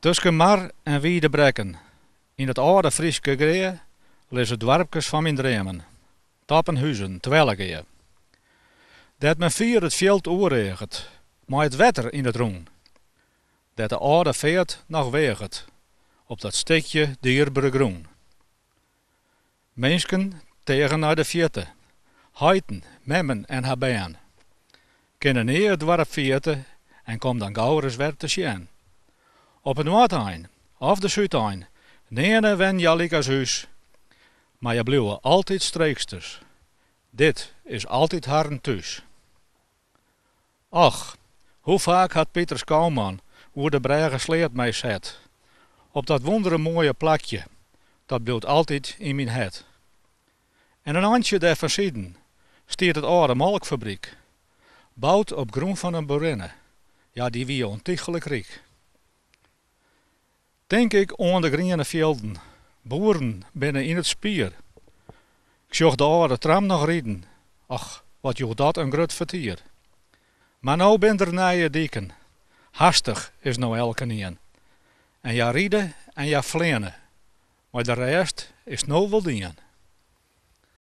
Tussen mar en wiede brekken, in het oude Frieske gree, liggen dwarpjes van mijn dremen. Tappenhuizen, huizen, Dat men vier het veld oerreget, maar het wetter in het roen. Dat de oude veert nog weegt, op dat stikje dierbare groen. Mensken tegen naar de vierte, heiten, memmen en hebben. Kunnen neer het dwarp vierte en kom dan gauw eens weer te zien op het water af of de zuid neerne neer wen Jallika's huis. Maar je blieuw altijd streeksters. Dit is altijd haar thuis. Ach, hoe vaak had Pieter Skouwman hoe de brege sleert mij zet. Op dat wondere mooie plakje, dat beeld altijd in mijn het. En een handje daar versieden, stiert het oude melkfabriek. Bouwt op groen van een boerinne. Ja, die wie ontiegelijk riek. Denk ik oan de grine velden. Boeren binnen in het spier. Ik zag de oude tram nog rijden. Ach, wat joh dat een grut vertier. Maar nou ben er nije dikken, Hastig is nou elke een. En ja rieden en ja vlenen. Maar de rest is nou wel dien.